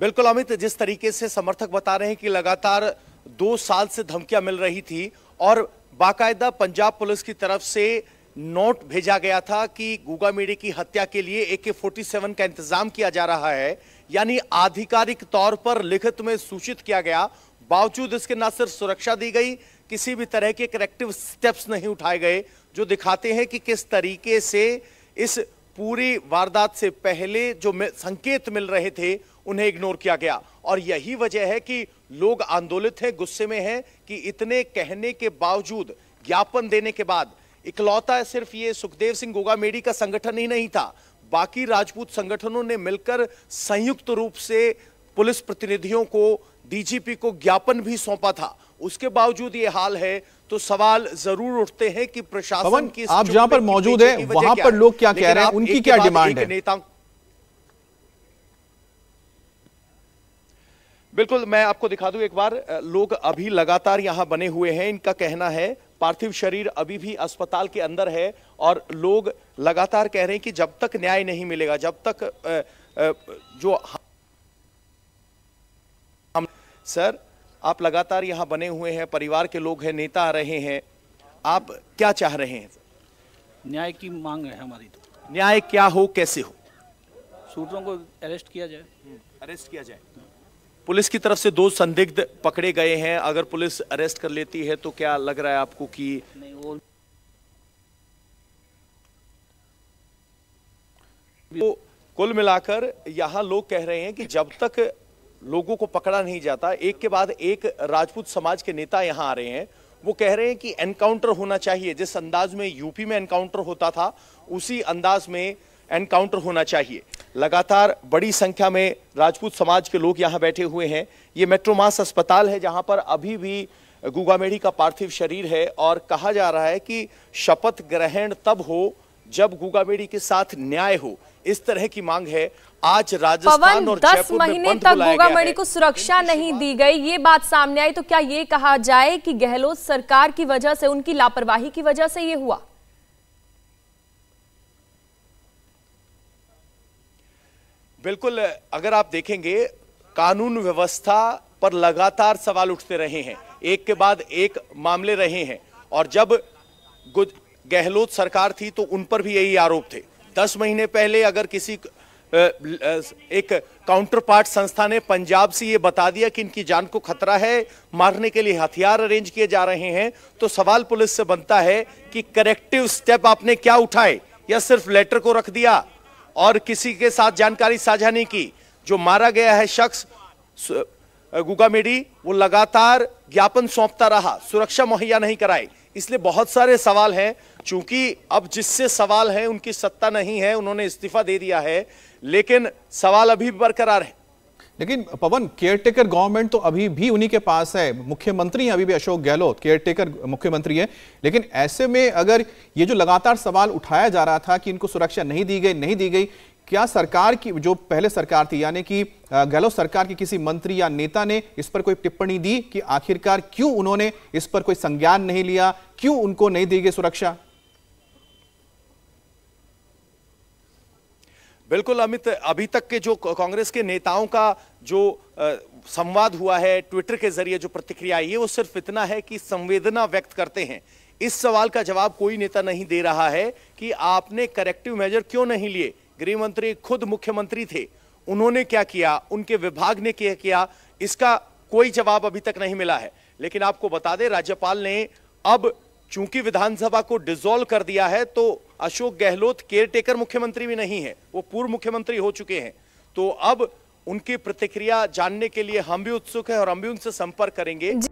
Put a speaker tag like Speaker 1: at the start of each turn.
Speaker 1: बिल्कुल अमित जिस तरीके से समर्थक बता रहे हैं कि लगातार दो साल से धमकियां मिल रही थी और बाकायदा पंजाब पुलिस की तरफ से नोट भेजा गया था कि गुगा मेड़े की हत्या के लिए ए के फोर्टी सेवन का इंतजाम किया जा रहा है यानी आधिकारिक तौर पर लिखित में सूचित किया गया बावजूद इसके ना सिर्फ सुरक्षा दी गई किसी भी तरह के करेक्टिव स्टेप्स नहीं उठाए गए जो दिखाते हैं कि किस तरीके से इस पूरी वारदात से पहले जो संकेत मिल रहे थे उन्हें इग्नोर किया गया और यही वजह है कि लोग आंदोलित हैं गुस्से में हैं कि इतने कहने के बावजूद ज्ञापन देने के बाद इकलौता सिर्फ ये सुखदेव सिंह गोगा मेडी का संगठन ही नहीं था बाकी राजपूत संगठनों ने मिलकर संयुक्त रूप से पुलिस प्रतिनिधियों को डीजीपी को ज्ञापन भी सौंपा था उसके बावजूद ये हाल है तो सवाल जरूर उठते हैं कि प्रशासन की आप जहां पर मौजूद है वहां पर लोग क्या कह रहे हैं उनकी क्या डिमांड है नेता बिल्कुल मैं आपको दिखा दूं एक बार लोग अभी लगातार यहां बने हुए हैं इनका कहना है पार्थिव शरीर अभी भी अस्पताल के अंदर है और लोग लगातार कह रहे हैं कि जब तक न्याय नहीं मिलेगा जब तक जो हम सर आप लगातार यहाँ बने हुए हैं परिवार के लोग हैं नेता आ रहे हैं आप क्या चाह रहे हैं न्याय की मांग है हमारी तो न्याय क्या हो कैसे हो सूटरों को अरेस्ट किया जाए अरेस्ट किया जाए पुलिस की तरफ से दो संदिग्ध पकड़े गए हैं अगर पुलिस अरेस्ट कर लेती है तो क्या लग रहा है आपको कि तो कुल मिलाकर यहाँ लोग कह रहे हैं कि जब तक लोगों को पकड़ा नहीं जाता एक के बाद एक राजपूत समाज के नेता यहाँ आ रहे हैं वो कह रहे हैं कि एनकाउंटर होना चाहिए जिस अंदाज में यूपी में एनकाउंटर होता था उसी अंदाज में एनकाउंटर होना चाहिए लगातार बड़ी संख्या में राजपूत समाज के लोग यहाँ बैठे हुए हैं ये मेट्रोमास अस्पताल है जहाँ पर अभी भी गुगामेढ़ी का पार्थिव शरीर है और कहा जा रहा है कि शपथ ग्रहण तब हो जब गुगाबेड़ी के साथ न्याय हो इस तरह की मांग है आज राजस्थान और दस महीने तक गोगामणि को सुरक्षा नहीं दी गई ये बात सामने आई तो क्या ये कहा जाए कि गहलोत सरकार की वजह से उनकी लापरवाही की वजह से ये हुआ बिल्कुल अगर आप देखेंगे कानून व्यवस्था पर लगातार सवाल उठते रहे हैं एक के बाद एक मामले रहे हैं और जब गहलोत सरकार थी तो उन पर भी यही आरोप थे दस महीने पहले अगर किसी एक काउंटर पार्ट संस्था ने पंजाब से ये बता दिया कि इनकी जान को खतरा है मारने के लिए हथियार अरेंज किए जा रहे हैं तो सवाल पुलिस से बनता है कि करेक्टिव स्टेप आपने क्या उठाए या सिर्फ लेटर को रख दिया और किसी के साथ जानकारी साझा नहीं की जो मारा गया है शख्स गुगा मेडी वो लगातार ज्ञापन सौंपता रहा सुरक्षा मुहैया नहीं कराई इसलिए बहुत सारे सवाल हैं चूंकि अब जिससे सवाल है उनकी सत्ता नहीं है उन्होंने इस्तीफा दे दिया है लेकिन सवाल अभी बरकरार है
Speaker 2: लेकिन पवन केयरटेकर गवर्नमेंट तो अभी भी उन्हीं के पास है मुख्यमंत्री हैं अभी भी अशोक गहलोत केयरटेकर मुख्यमंत्री है लेकिन ऐसे में अगर ये जो लगातार सवाल उठाया जा रहा था कि इनको सुरक्षा नहीं दी गई नहीं दी गई क्या सरकार की जो पहले सरकार थी यानी कि गहलोत सरकार के किसी मंत्री या नेता ने इस पर कोई टिप्पणी दी कि आखिरकार क्यों उन्होंने इस पर कोई संज्ञान नहीं लिया क्यों उनको नहीं दी गई सुरक्षा
Speaker 1: बिल्कुल अमित अभी तक के जो कांग्रेस के नेताओं का जो संवाद हुआ है ट्विटर के जरिए जो प्रतिक्रिया आई है वो सिर्फ इतना है कि संवेदना व्यक्त करते हैं इस सवाल का जवाब कोई नेता नहीं दे रहा है कि आपने करेक्टिव मेजर क्यों नहीं लिए गृह मंत्री खुद मुख्यमंत्री थे उन्होंने क्या किया उनके विभाग ने क्या किया इसका कोई जवाब अभी तक नहीं मिला है लेकिन आपको बता दें राज्यपाल ने अब चूंकि विधानसभा को डिसॉल्व कर दिया है तो अशोक गहलोत केयरटेकर मुख्यमंत्री भी नहीं है वो पूर्व मुख्यमंत्री हो चुके हैं तो अब उनकी प्रतिक्रिया जानने के लिए हम भी उत्सुक हैं और हम भी उनसे संपर्क करेंगे